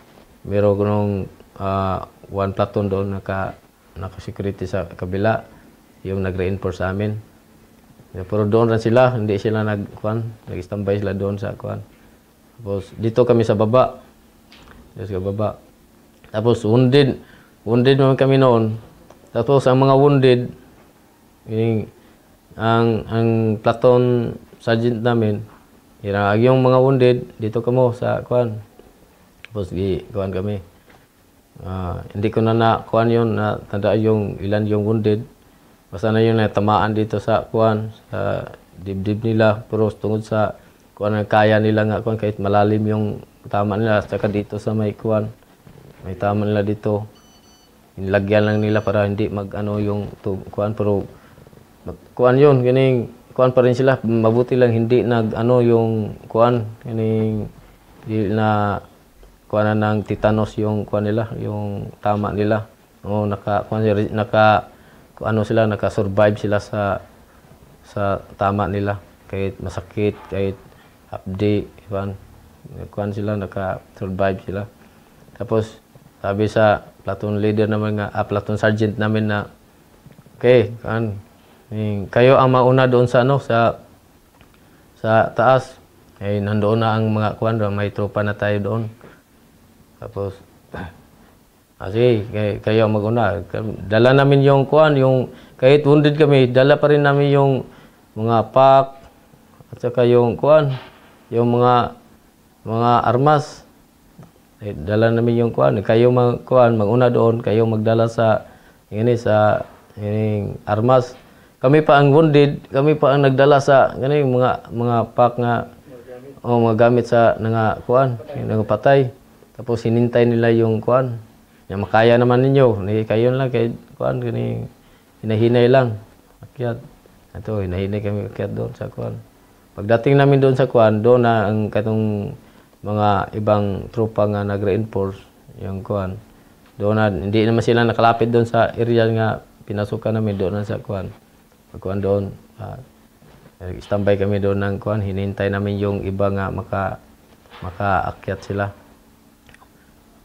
merong nung uh, ah, one platoon doon naka, naka-security sa kabila. Yung nag-reinforce sa amin. Pero doon rin sila, hindi sila nag-kuwan. Nag-standby sila doon sa kuan. Tapos, dito kami sa baba. Dito sa baba. Tapos, wounded, wounded naman kami noon. Tapos ang mga wounded, yung, ang, ang platoon sergeant namin, irag yung mga wounded, dito kamo sa kuan. Tapos di kuan kami. Uh, hindi ko na na kuan yun, na tanda yung ilan yung wounded. Basta na yun natamaan dito sa kuan, sa dibdib nila, pero tungod sa kuan ang kaya nila nga kuan kahit malalim yung tama nila, saka dito sa may kuan, may tama nila dito. Nilagyan lang nila para hindi mag-ano yung to, kuan pero kuan yun, kining kuan pa rin sila. Mabuti lang hindi nag-ano yung kuan, kining na kuan na ng titanos yung kuan nila, yung tama nila. oh naka kuan naka ano sila naka-survive sila sa sa tama nila kahit masakit, kahit update, kuan kuan sila naka-survive sila. Tapos sabi sa platoon leader naman nga, ah, platoon sergeant namin na, okay, kan, kayo ang mauna doon sa ano, sa, sa taas. Eh, nandoon na ang mga kwan, may tropa na tayo doon. Tapos, ah, kay, kayo ang maguna. Dala namin yung kwan, yung, kahit wounded kami, dala pa rin namin yung mga pack, at saka yung kwan, yung mga, mga armas. Eh, dala namin yung kuan kayo mag kuan maguna doon kayo magdala sa ini eh, sa ini eh, armas kami pa ang wounded kami pa ang nagdala sa gani mga mga pack nga o oh, mga gamit sa nga kuan nga patay tapos hinintay nila yung kuan ya makaya naman ninyo ni kayo lang kay kuan gani hinahinay lang akyat ato hinahinay kami akyat doon sa kuan pagdating namin doon sa kuan doon na ang katong mga ibang tropa nga nag-reinforce yung kuan. Doon na, hindi naman sila nakalapit doon sa area nga pinasukan namin doon na sa kuan. kuan doon, uh, ah, standby kami doon ng kuan, hinintay namin yung iba nga maka makaakyat sila.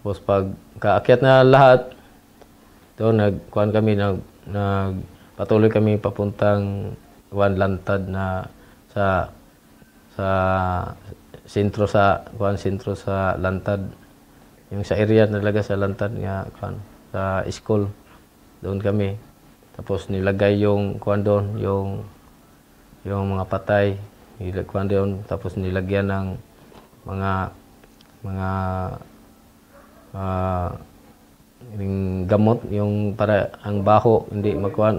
Tapos pag kaakyat na lahat, doon kuan kami nag nag patuloy kami papuntang one Lantad na sa sa sentro sa kuan sentro sa Lantad. Yung sa area talaga sa Lantad nga kuan sa school doon kami. Tapos nilagay yung kuan doon yung yung mga patay nilagyan doon tapos nilagyan ng mga mga uh, yung gamot yung para ang baho hindi magkuan